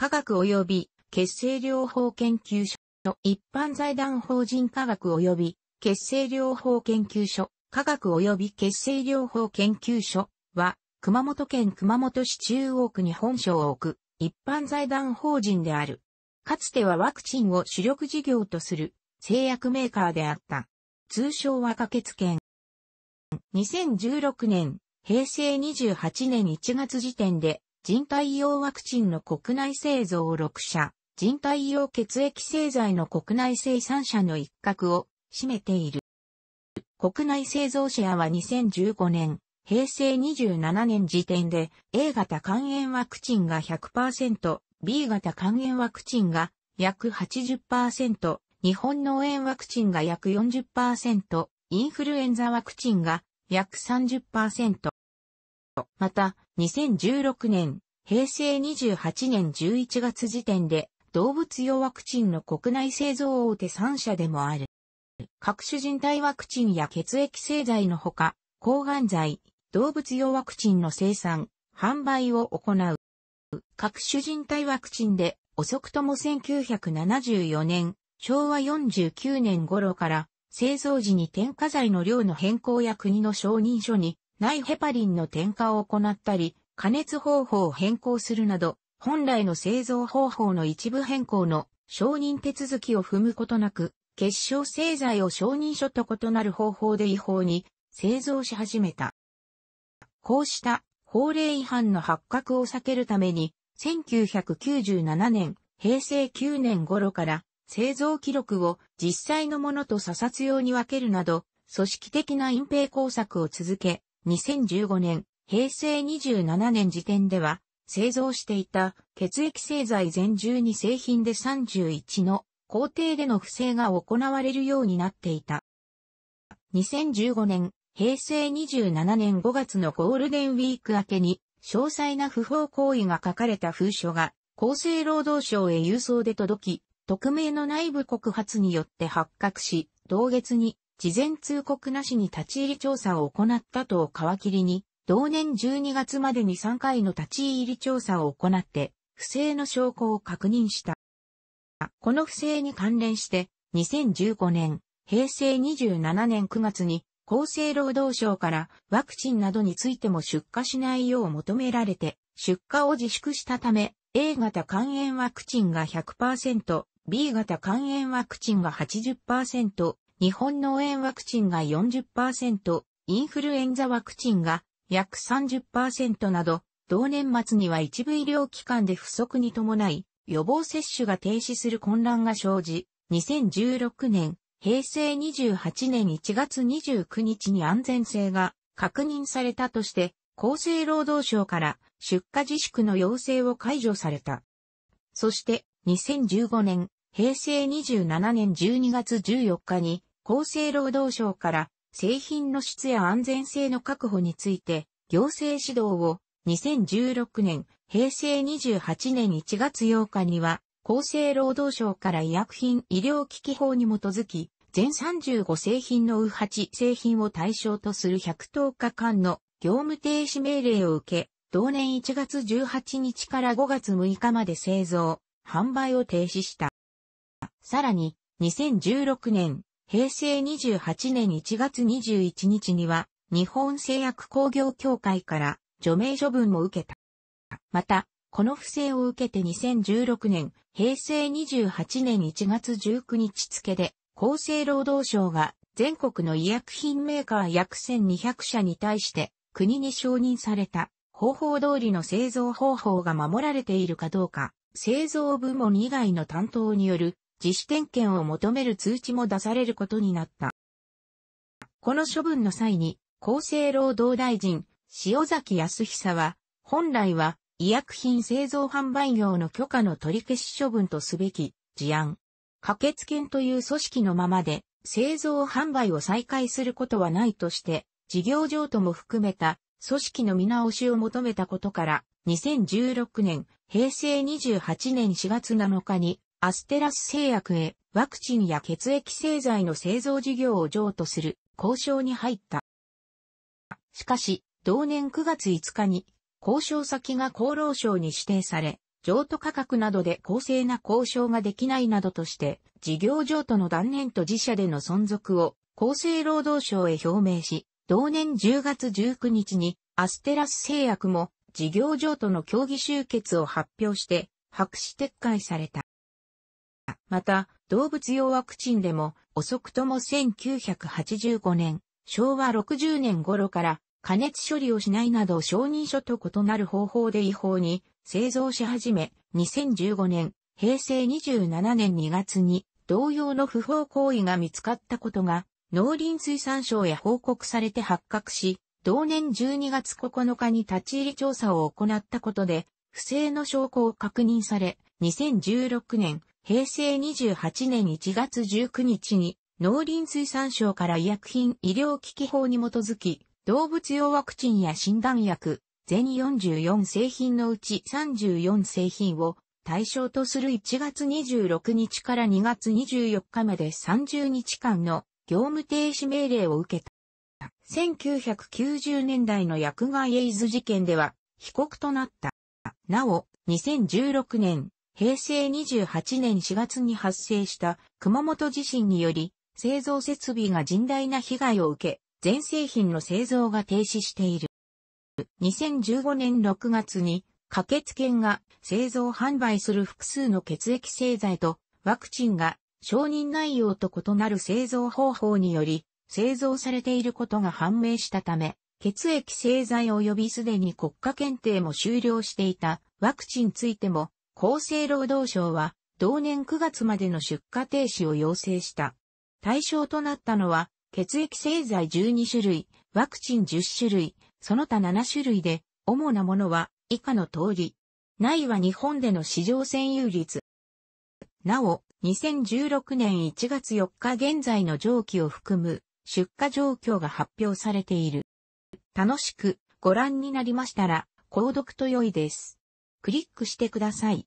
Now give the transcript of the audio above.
科学及び血清療法研究所、一般財団法人科学及び血清療法研究所、科学及び血清療法研究所は、熊本県熊本市中央区に本省を置く一般財団法人である。かつてはワクチンを主力事業とする製薬メーカーであった。通称は可決権。2016年、平成28年1月時点で人体用ワクチンの国内製造6社、人体用血液製剤の国内生産者の一角を占めている。国内製造シェアは2015年、平成27年時点で A 型肝炎ワクチンが100%、B 型肝炎ワクチンが約80%、日本農園ワクチンが約40%、インフルエンザワクチンが約30%、また、2016年、平成28年11月時点で、動物用ワクチンの国内製造大手3社でもある。各種人体ワクチンや血液製剤のほか、抗がん剤、動物用ワクチンの生産、販売を行う。各種人体ワクチンで、遅くとも1974年、昭和49年頃から、製造時に添加剤の量の変更や国の承認書に内ヘパリンの添加を行ったり、加熱方法を変更するなど、本来の製造方法の一部変更の承認手続きを踏むことなく、結晶製剤を承認書と異なる方法で違法に製造し始めた。こうした法令違反の発覚を避けるために、1997年、平成9年頃から製造記録を実際のものと査察用に分けるなど、組織的な隠蔽工作を続け、2015年、平成27年時点では、製造していた血液製剤全12製品で31の工程での不正が行われるようになっていた。2015年、平成27年5月のゴールデンウィーク明けに、詳細な不法行為が書かれた封書が、厚生労働省へ郵送で届き、匿名の内部告発によって発覚し、同月に事前通告なしに立ち入り調査を行ったと皮切りに、同年12月までに3回の立ち入り調査を行って、不正の証拠を確認した。この不正に関連して、2015年、平成27年9月に、厚生労働省からワクチンなどについても出荷しないよう求められて、出荷を自粛したため、A 型肝炎ワクチンが100%、B 型肝炎ワクチンが80%、日本農園ワクチンが40%、インフルエンザワクチンが約30%など、同年末には一部医療機関で不足に伴い、予防接種が停止する混乱が生じ、2016年、平成28年1月29日に安全性が確認されたとして、厚生労働省から出荷自粛の要請を解除された。そして、2015年、平成27年12月14日に、厚生労働省から製品の質や安全性の確保について行政指導を2016年平成28年1月8日には厚生労働省から医薬品医療機器法に基づき全35製品のう8製品を対象とする110日間の業務停止命令を受け、同年1月18日から5月6日まで製造、販売を停止した。さらに、2016年平成28年1月21日には、日本製薬工業協会から除名処分も受けた。また、この不正を受けて2016年、平成28年1月19日付で、厚生労働省が全国の医薬品メーカー約1200社に対して国に承認された方法通りの製造方法が守られているかどうか、製造部門以外の担当による自主点検を求める通知も出されることになった。この処分の際に、厚生労働大臣、塩崎康久は、本来は、医薬品製造販売業の許可の取り消し処分とすべき、事案。可決権という組織のままで、製造販売を再開することはないとして、事業譲渡も含めた、組織の見直しを求めたことから、2016年、平成28年4月7日に、アステラス製薬へワクチンや血液製剤の製造事業を譲渡する交渉に入った。しかし、同年9月5日に交渉先が厚労省に指定され、譲渡価格などで公正な交渉ができないなどとして、事業譲渡の断念と自社での存続を厚生労働省へ表明し、同年10月19日にアステラス製薬も事業譲渡の協議集結を発表して、白紙撤回された。また、動物用ワクチンでも遅くとも1985年、昭和60年頃から加熱処理をしないなど承認書と異なる方法で違法に製造し始め、2015年、平成27年2月に同様の不法行為が見つかったことが農林水産省へ報告されて発覚し、同年12月9日に立ち入り調査を行ったことで、不正の証拠を確認され、2016年平成28年1月19日に農林水産省から医薬品医療機器法に基づき、動物用ワクチンや診断薬、全44製品のうち34製品を対象とする1月26日から2月24日まで30日間の業務停止命令を受けた。1990年代の薬害エイズ事件では被告となった。なお、2016年平成28年4月に発生した熊本地震により、製造設備が甚大な被害を受け、全製品の製造が停止している。2015年6月に、可決権が製造販売する複数の血液製剤とワクチンが承認内容と異なる製造方法により製造されていることが判明したため、血液製剤及びすでに国家検定も終了していたワクチンについても厚生労働省は、同年9月までの出荷停止を要請した。対象となったのは、血液製剤12種類、ワクチン10種類、その他7種類で、主なものは以下の通り。ないは日本での市場占有率。なお、2016年1月4日現在の蒸気を含む出荷状況が発表されている。楽しくご覧になりましたら、購読と良いです。クリックしてください。